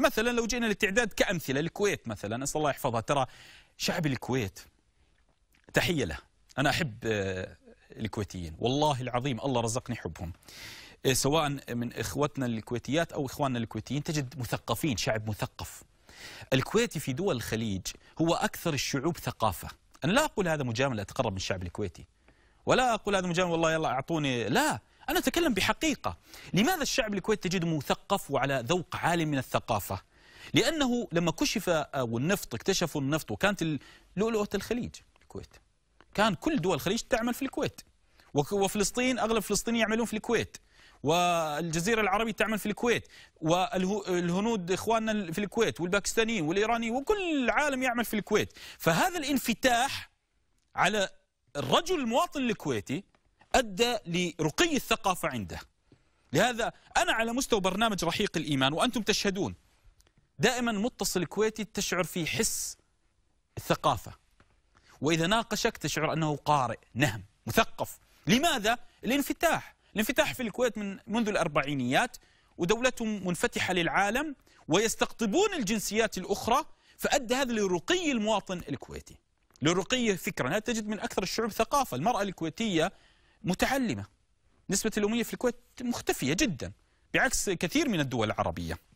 مثلا لو جينا للتعداد كأمثلة الكويت مثلا أسأل الله يحفظها ترى شعب الكويت تحية له أنا أحب آه، الكويتيين والله العظيم الله رزقني حبهم آه، سواء من إخوتنا الكويتيات أو إخواننا الكويتيين تجد مثقفين شعب مثقف الكويتي في دول الخليج هو أكثر الشعوب ثقافة أنا لا أقول هذا مجامل أتقرب من الشعب الكويتي ولا أقول هذا مجامل والله يلا أعطوني لا أنا أتكلم بحقيقة لماذا الشعب الكويت تجده مثقف وعلى ذوق عالي من الثقافة لأنه لما كشف آه، والنفط اكتشفوا النفط وكانت لؤلؤة الخليج الكويت كان كل دول الخليج تعمل في الكويت وفلسطين أغلب فلسطينيين يعملون في الكويت والجزيرة العربية تعمل في الكويت والهنود إخواننا في الكويت والباكستانيين والإيرانيين وكل العالم يعمل في الكويت فهذا الانفتاح على الرجل المواطن الكويتي أدى لرقي الثقافة عنده لهذا أنا على مستوى برنامج رحيق الإيمان وأنتم تشهدون دائما متصل كويتي تشعر في حس الثقافة وإذا ناقشك تشعر أنه قارئ نهم مثقف لماذا؟ الانفتاح الانفتاح في الكويت من منذ الأربعينيات ودولتهم منفتحة للعالم ويستقطبون الجنسيات الأخرى فأدى هذا لرقي المواطن الكويتي لرقي فكرة لا تجد من أكثر الشعوب ثقافة المرأة الكويتية متعلمة نسبة الأمية في الكويت مختفية جدا بعكس كثير من الدول العربية